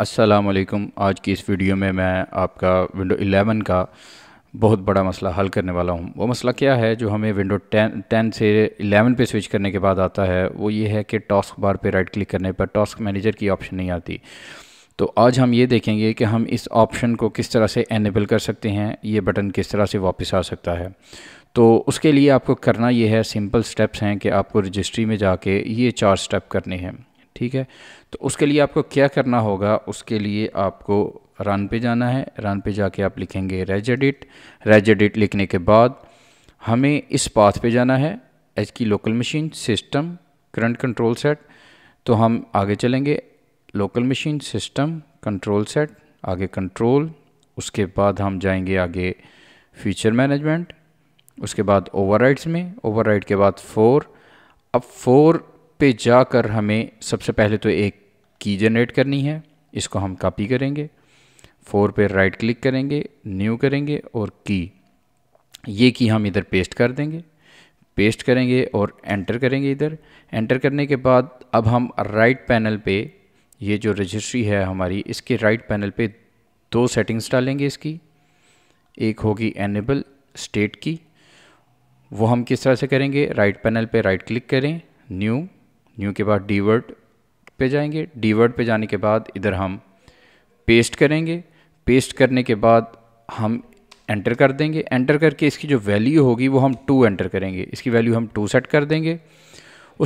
असलकम आज की इस वीडियो में मैं आपका विंडो 11 का बहुत बड़ा मसला हल करने वाला हूँ वो मसला क्या है जो हमें विंडो 10 10 से 11 पे स्विच करने के बाद आता है वो ये है कि टॉस्क बार पे राइट क्लिक करने पर टॉस्क मैनेजर की ऑप्शन नहीं आती तो आज हम ये देखेंगे कि हम इस ऑप्शन को किस तरह से एनेबल कर सकते हैं ये बटन किस तरह से वापस आ सकता है तो उसके लिए आपको करना ये है सिंपल स्टेप्स हैं कि आपको रजिस्ट्री में जाके ये चार स्टेप करने हैं ठीक है तो उसके लिए आपको क्या करना होगा उसके लिए आपको रन पे जाना है रन पे जाके आप लिखेंगे रेजेडिट रेजेडिट लिखने के बाद हमें इस पाथ पे जाना है एच की local machine system current control set तो हम आगे चलेंगे local machine system control set आगे कंट्रोल उसके बाद हम जाएंगे आगे फीचर मैनेजमेंट उसके बाद ओवर में ओवर के बाद फोर अब फोर पे जाकर हमें सबसे पहले तो एक की जनरेट करनी है इसको हम कॉपी करेंगे फोर पे राइट क्लिक करेंगे न्यू करेंगे और की ये की हम इधर पेस्ट कर देंगे पेस्ट करेंगे और एंटर करेंगे इधर एंटर करने के बाद अब हम राइट पैनल पे ये जो रजिस्ट्री है हमारी इसके राइट पैनल पे दो सेटिंग्स डालेंगे इसकी एक होगी एनेबल स्टेट की वो हम किस तरह से करेंगे राइट पैनल पे राइट क्लिक करें न्यू न्यू के बाद डी वर्ड पे जाएंगे डी वर्ड पे जाने के बाद इधर हम पेस्ट करेंगे पेस्ट करने के बाद हम एंटर कर देंगे एंटर करके इसकी जो वैल्यू होगी वो हम टू एंटर करेंगे इसकी वैल्यू हम टू सेट कर देंगे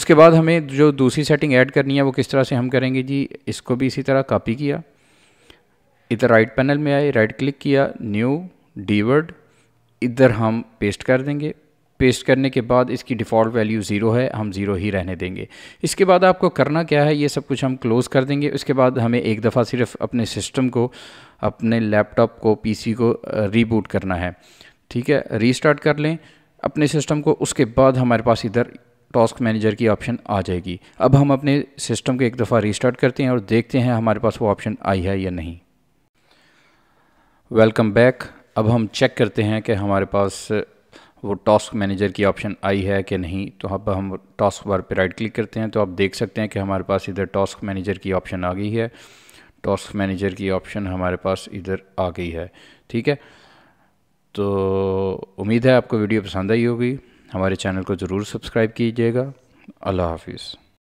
उसके बाद हमें जो दूसरी सेटिंग ऐड करनी है वो किस तरह से हम करेंगे जी इसको भी इसी तरह कॉपी किया इधर राइट पैनल में आए राइट क्लिक किया न्यू डीवर्ड इधर हम पेस्ट कर देंगे पेस्ट करने के बाद इसकी डिफ़ॉल्ट वैल्यू ज़ीरो है हम ज़ीरो ही रहने देंगे इसके बाद आपको करना क्या है ये सब कुछ हम क्लोज़ कर देंगे उसके बाद हमें एक दफ़ा सिर्फ अपने सिस्टम को अपने लैपटॉप को पीसी को रीबूट करना है ठीक है रीस्टार्ट कर लें अपने सिस्टम को उसके बाद हमारे पास इधर टास्क मैनेजर की ऑप्शन आ जाएगी अब हम अपने सिस्टम को एक दफ़ा रीस्टार्ट करते हैं और देखते हैं हमारे पास वो ऑप्शन आई है या नहीं वेलकम बैक अब हम चेक करते हैं कि हमारे पास वो टास्क मैनेजर की ऑप्शन आई है कि नहीं तो अब हम टास्क बार पर राइट क्लिक करते हैं तो आप देख सकते हैं कि हमारे पास इधर टास्क मैनेजर की ऑप्शन आ गई है टास्क मैनेजर की ऑप्शन हमारे पास इधर आ गई है ठीक है तो उम्मीद है आपको वीडियो पसंद आई होगी हमारे चैनल को ज़रूर सब्सक्राइब कीजिएगा अल्लाह हाफिज़